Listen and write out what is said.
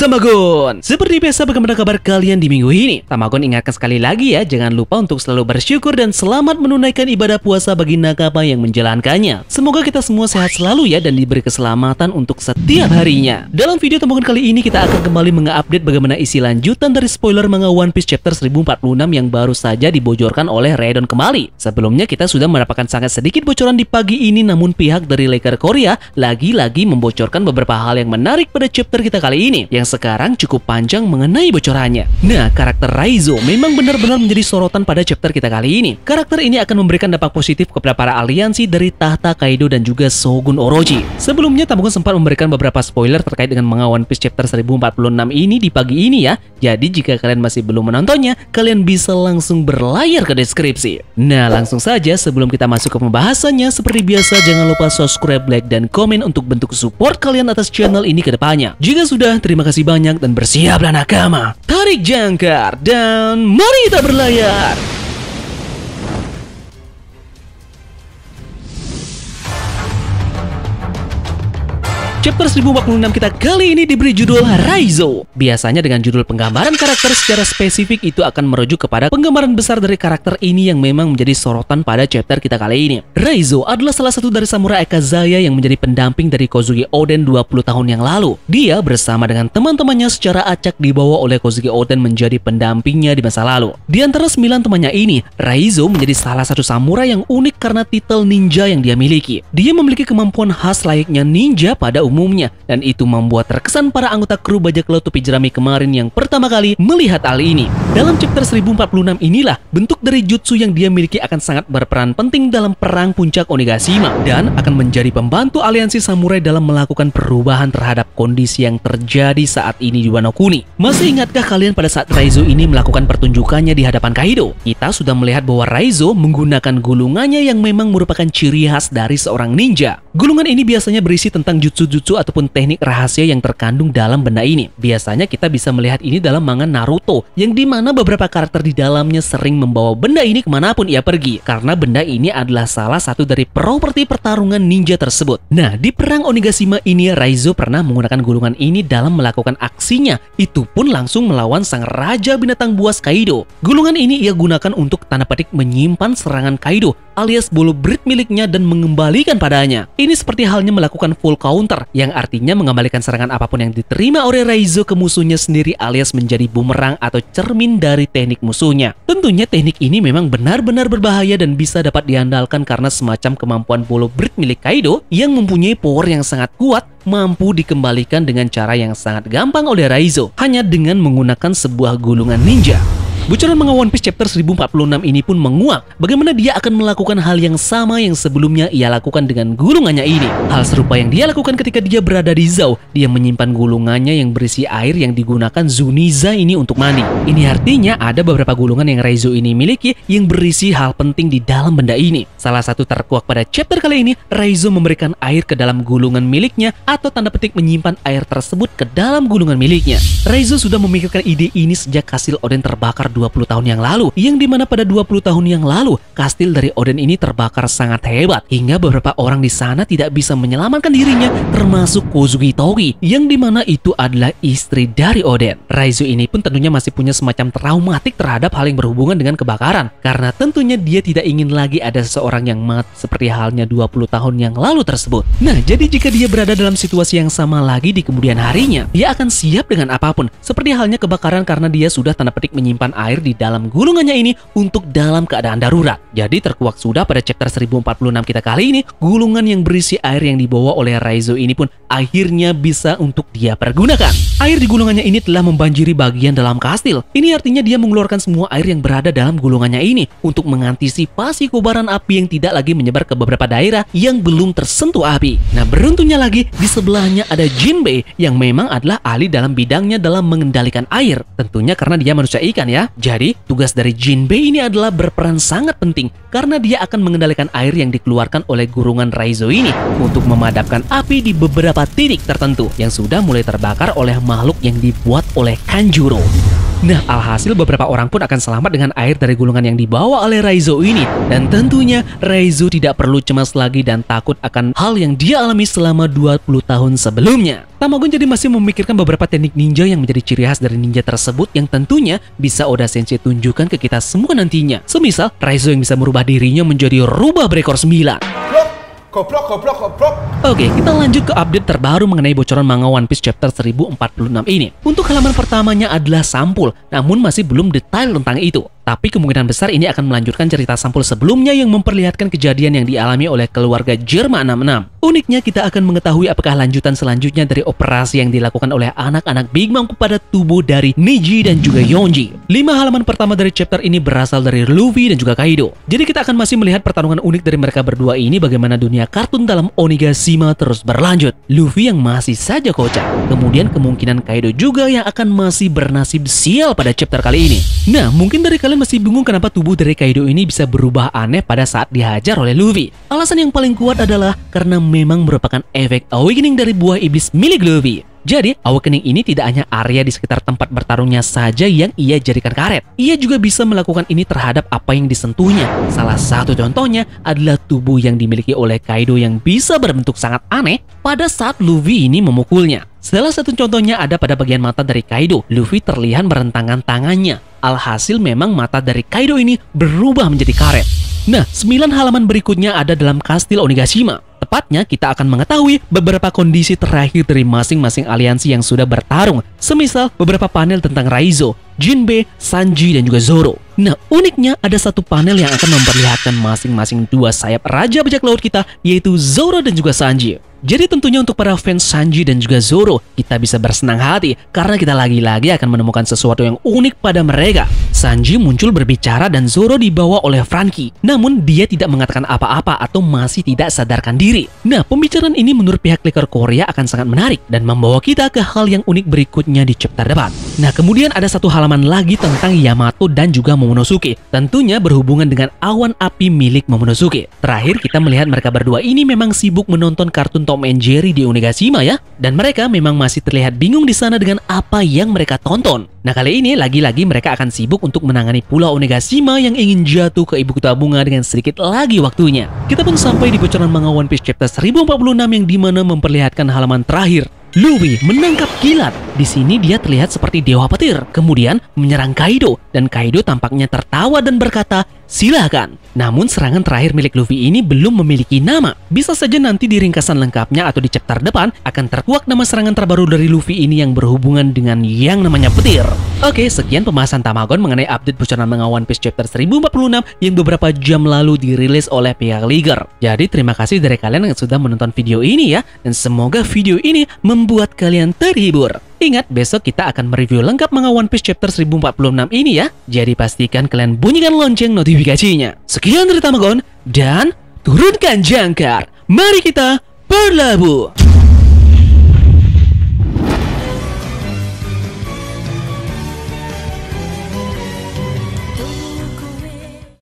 Samagun, Seperti biasa bagaimana kabar kalian di minggu ini? Samagun ingatkan sekali lagi ya, jangan lupa untuk selalu bersyukur dan selamat menunaikan ibadah puasa bagi nakama yang menjalankannya. Semoga kita semua sehat selalu ya dan diberi keselamatan untuk setiap harinya. Dalam video Temagun kali ini kita akan kembali mengupdate bagaimana isi lanjutan dari spoiler manga One Piece chapter 1046 yang baru saja dibocorkan oleh Redon kembali. Sebelumnya kita sudah mendapatkan sangat sedikit bocoran di pagi ini namun pihak dari Laker Korea lagi-lagi membocorkan beberapa hal yang menarik pada chapter kita kali ini. Yang sekarang cukup panjang mengenai bocorannya. Nah, karakter Raizo memang benar-benar menjadi sorotan pada chapter kita kali ini. Karakter ini akan memberikan dampak positif kepada para aliansi dari tahta Kaido dan juga Shogun Orochi. Sebelumnya, Tamukun sempat memberikan beberapa spoiler terkait dengan mengawan Piece chapter 1046 ini di pagi ini ya. Jadi jika kalian masih belum menontonnya, kalian bisa langsung berlayar ke deskripsi. Nah, langsung saja sebelum kita masuk ke pembahasannya, seperti biasa jangan lupa subscribe, like, dan komen untuk bentuk support kalian atas channel ini ke depannya. Jika sudah, terima kasih kasih banyak dan bersiaplah nakama. Tarik jangkar dan mari kita berlayar. chapter 1046 kita kali ini diberi judul Raizo. Biasanya dengan judul penggambaran karakter secara spesifik itu akan merujuk kepada penggambaran besar dari karakter ini yang memang menjadi sorotan pada chapter kita kali ini. Raizo adalah salah satu dari samurai Ekazaya yang menjadi pendamping dari Kozuki Oden 20 tahun yang lalu. Dia bersama dengan teman-temannya secara acak dibawa oleh Kozuki Oden menjadi pendampingnya di masa lalu. Di antara 9 temannya ini, Raizo menjadi salah satu samurai yang unik karena titel ninja yang dia miliki. Dia memiliki kemampuan khas layaknya ninja pada umum umumnya dan itu membuat terkesan para anggota kru bajak laut topi jerami kemarin yang pertama kali melihat hal ini. Dalam chapter 1046 inilah bentuk dari jutsu yang dia miliki akan sangat berperan penting dalam perang puncak Onigashima dan akan menjadi pembantu aliansi samurai dalam melakukan perubahan terhadap kondisi yang terjadi saat ini di Wano Kuni. Masih ingatkah kalian pada saat Raizo ini melakukan pertunjukannya di hadapan Kaido? Kita sudah melihat bahwa Raizo menggunakan gulungannya yang memang merupakan ciri khas dari seorang ninja. Gulungan ini biasanya berisi tentang jutsu-jutsu ataupun teknik rahasia yang terkandung dalam benda ini. Biasanya kita bisa melihat ini dalam manga Naruto, yang dimana beberapa karakter di dalamnya sering membawa benda ini kemanapun ia pergi, karena benda ini adalah salah satu dari properti pertarungan ninja tersebut. Nah, di perang Onigashima ini Raizo pernah menggunakan menggunakan gulungan ini dalam melakukan aksinya. Itu pun langsung melawan sang raja binatang buas Kaido. Gulungan ini ia gunakan untuk tanah petik menyimpan serangan Kaido alias bulu berit miliknya dan mengembalikan padanya. Ini seperti halnya melakukan full counter yang artinya mengembalikan serangan apapun yang diterima oleh Raizo ke musuhnya sendiri alias menjadi bumerang atau cermin dari teknik musuhnya. Tentunya teknik ini memang benar-benar berbahaya dan bisa dapat diandalkan karena semacam kemampuan bulu berit milik Kaido yang mempunyai power yang sangat kuat mampu dikembalikan dengan cara yang sangat gampang oleh Raizo hanya dengan menggunakan sebuah gulungan ninja manga One Peace Chapter 1046 ini pun menguak bagaimana dia akan melakukan hal yang sama yang sebelumnya ia lakukan dengan gulungannya ini. Hal serupa yang dia lakukan ketika dia berada di Zhao, dia menyimpan gulungannya yang berisi air yang digunakan Zuniza ini untuk mandi. Ini artinya ada beberapa gulungan yang Raizo ini miliki yang berisi hal penting di dalam benda ini. Salah satu terkuak pada chapter kali ini, Raizo memberikan air ke dalam gulungan miliknya atau tanda petik menyimpan air tersebut ke dalam gulungan miliknya. Raizo sudah memikirkan ide ini sejak hasil Oden terbakar 20 tahun yang lalu, yang dimana pada 20 tahun yang lalu, kastil dari Odin ini terbakar sangat hebat, hingga beberapa orang di sana tidak bisa menyelamatkan dirinya, termasuk Kozuki Togi, yang dimana itu adalah istri dari Odin. Raizu ini pun tentunya masih punya semacam traumatik terhadap hal yang berhubungan dengan kebakaran, karena tentunya dia tidak ingin lagi ada seseorang yang mati seperti halnya 20 tahun yang lalu tersebut. Nah, jadi jika dia berada dalam situasi yang sama lagi di kemudian harinya, dia akan siap dengan apapun, seperti halnya kebakaran karena dia sudah tanda petik menyimpan air air di dalam gulungannya ini untuk dalam keadaan darurat. Jadi terkuak sudah pada chapter 1046 kita kali ini, gulungan yang berisi air yang dibawa oleh Raizo ini pun akhirnya bisa untuk dia pergunakan. Air di gulungannya ini telah membanjiri bagian dalam kastil. Ini artinya dia mengeluarkan semua air yang berada dalam gulungannya ini untuk mengantisipasi kobaran api yang tidak lagi menyebar ke beberapa daerah yang belum tersentuh api. Nah beruntungnya lagi, di sebelahnya ada Jinbei yang memang adalah ahli dalam bidangnya dalam mengendalikan air. Tentunya karena dia manusia ikan ya. Jadi, tugas dari Jinbei ini adalah berperan sangat penting karena dia akan mengendalikan air yang dikeluarkan oleh gurungan Raizo ini untuk memadamkan api di beberapa titik tertentu yang sudah mulai terbakar oleh makhluk yang dibuat oleh Kanjuro. Nah, alhasil beberapa orang pun akan selamat dengan air dari gulungan yang dibawa oleh Raizo ini. Dan tentunya, Raizo tidak perlu cemas lagi dan takut akan hal yang dia alami selama 20 tahun sebelumnya. Tamagun jadi masih memikirkan beberapa teknik ninja yang menjadi ciri khas dari ninja tersebut yang tentunya bisa Oda Sensei tunjukkan ke kita semua nantinya. Semisal, Raizo yang bisa merubah dirinya menjadi rubah berekor 9. Koplok, koplok, koplok. Oke, kita lanjut ke update terbaru mengenai bocoran manga One Piece chapter 1046 ini. Untuk halaman pertamanya adalah sampul, namun masih belum detail tentang itu. Tapi kemungkinan besar ini akan melanjutkan cerita sampul sebelumnya yang memperlihatkan kejadian yang dialami oleh keluarga Jerma 66. Uniknya kita akan mengetahui apakah lanjutan selanjutnya dari operasi yang dilakukan oleh anak-anak Big Mom kepada tubuh dari Niji dan juga Yonji. Lima halaman pertama dari chapter ini berasal dari Luffy dan juga Kaido. Jadi kita akan masih melihat pertarungan unik dari mereka berdua ini bagaimana dunia kartun dalam Onigashima terus berlanjut. Luffy yang masih saja kocak. Kemudian kemungkinan Kaido juga yang akan masih bernasib sial pada chapter kali ini. Nah, mungkin dari kalian masih bingung kenapa tubuh dari Kaido ini bisa berubah aneh pada saat dihajar oleh Luffy. Alasan yang paling kuat adalah karena memang merupakan efek awakening dari buah iblis milik Luffy. Jadi, awakening ini tidak hanya area di sekitar tempat bertarungnya saja yang ia jadikan karet. Ia juga bisa melakukan ini terhadap apa yang disentuhnya. Salah satu contohnya adalah tubuh yang dimiliki oleh Kaido yang bisa berbentuk sangat aneh pada saat Luffy ini memukulnya. Salah satu contohnya ada pada bagian mata dari Kaido. Luffy terlihat merentangkan tangannya. Alhasil memang mata dari Kaido ini berubah menjadi karet. Nah, 9 halaman berikutnya ada dalam kastil Onigashima. Tepatnya, kita akan mengetahui beberapa kondisi terakhir dari masing-masing aliansi yang sudah bertarung. Semisal, beberapa panel tentang Raizo, Jinbe, Sanji, dan juga Zoro. Nah, uniknya ada satu panel yang akan memperlihatkan masing-masing dua sayap Raja Bajak Laut kita, yaitu Zoro dan juga Sanji. Jadi tentunya untuk para fans Sanji dan juga Zoro, kita bisa bersenang hati karena kita lagi-lagi akan menemukan sesuatu yang unik pada mereka. Sanji muncul berbicara dan Zoro dibawa oleh Franky. Namun dia tidak mengatakan apa-apa atau masih tidak sadarkan diri. Nah, pembicaraan ini menurut pihak Liquor Korea akan sangat menarik dan membawa kita ke hal yang unik berikutnya di chapter depan. Nah, kemudian ada satu halaman lagi tentang Yamato dan juga Momonosuke. Tentunya berhubungan dengan awan api milik Momonosuke. Terakhir kita melihat mereka berdua ini memang sibuk menonton kartun Tom and Jerry di Onigashima ya. Dan mereka memang masih terlihat bingung di sana dengan apa yang mereka tonton. Nah, kali ini lagi-lagi mereka akan sibuk untuk menangani pulau Onigashima yang ingin jatuh ke ibu kota bunga dengan sedikit lagi waktunya. Kita pun sampai di bocoran manga One Piece chapter 1046 yang dimana memperlihatkan halaman terakhir Louis menangkap kilat. Di sini dia terlihat seperti dewa petir, kemudian menyerang Kaido dan Kaido tampaknya tertawa dan berkata, Silahkan. Namun serangan terakhir milik Luffy ini belum memiliki nama. Bisa saja nanti di ringkasan lengkapnya atau di chapter depan akan terkuak nama serangan terbaru dari Luffy ini yang berhubungan dengan yang namanya petir. Oke, sekian pembahasan Tamagon mengenai update bocoran manga One Piece chapter 1046 yang beberapa jam lalu dirilis oleh pihak Liger. Jadi terima kasih dari kalian yang sudah menonton video ini ya dan semoga video ini membuat kalian terhibur. Ingat, besok kita akan mereview lengkap manga One Piece chapter 1046 ini ya. Jadi pastikan kalian bunyikan lonceng notifikasinya. Sekian dari Tamagon, dan turunkan jangkar. Mari kita berlabuh.